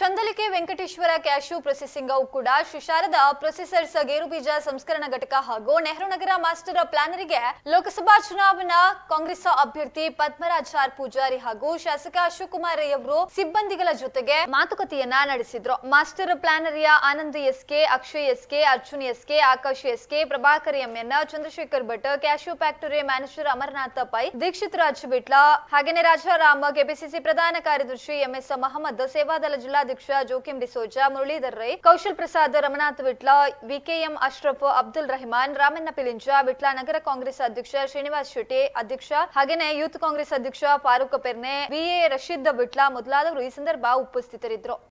ಚಂದಲಿಕೆ Venkateshwara cashew processing ಕೂಡ ಶುಶಾರದ processors processors ಬೀಜ ಸಂಸ್ಕರಣಾ ಘಟಕ ಹಾಗೂ ನೆಹರು ನಗರ ಮಾಸ್ಟರ್ ಪ್ಲಾನರಿಗೆ ಲೋಕಸಭಾ ಚುನಾವಣಾ ಕಾಂಗ್ರೆಸ್ ಅಭ್ಯರ್ಥಿ ಪದ್ಮರಾಜ್ ಆರ್ ಪೂಜಾರಿ ಹಾಗೂ ಶಾಸಕ ರೈ ಅವರು ಸಿಬ್ಬಂದಿಗಳ ಜೊತೆಗೆ ಮಾತುಕತೆಯನ್ನ ನಡೆಸಿದ್ರು ಮಾಸ್ಟರ್ ಪ್ಲಾನರಿಯ Anand S K Akshay S K Arjun S K Akash K Prabhakar M N Chandrashekar Bhat cashew factory manager Amarnath Pai Dixit Raj Bitla ಹಾಗೇನೆ ರಾಜಾರಾಮ್ ಕೆಪಿಸಿಸಿ ಪ್ರಧಾನ ಕಾರ್ಯದರ್ಶಿ ಎಂಎಸ್ ಮಹಮ್ಮದ್ ಸೇವಾದಳ ಜಿಲ್ಲಾ ಜಿಲ್ಲಾಧ್ಯಕ್ಷ ಜೋಕಿಂ ಡಿಸೋಜಾ ಮುರಳೀಧರ್ ರೈ ಕೌಶಲ್ ಪ್ರಸಾದ್ ರಮನಾಥ್ ವಿಟ್ಲ ವಿಕೆಎಂ ಅಶ್ರಫ್ ಅಬ್ದುಲ್ ರಹಮಾನ್ ರಾಮಣ್ಣ ಪಿಲಿಂಜ ವಿಟ್ಲ ನಗರ ಕಾಂಗ್ರೆಸ್ ಅಧ್ಯಕ್ಷ ಶ್ರೀನಿವಾಸ್ ಶೆಟ್ಟಿ ಅಧ್ಯಕ್ಷ ಹಾಗೇನೆ ಯೂತ್ ಕಾಂಗ್ರೆಸ್ ಅಧ್ಯಕ್ಷ ಫಾರೂಕ್ ಪೆರ್ನೆ ವಿಎ ರಶೀದ್ ವಿಟ್ಲಾ ಮೊದಲಾದವರು ಈ ಸಂದರ್ಭ ಉಪಸ್ಥಿತರಿದ್ದರು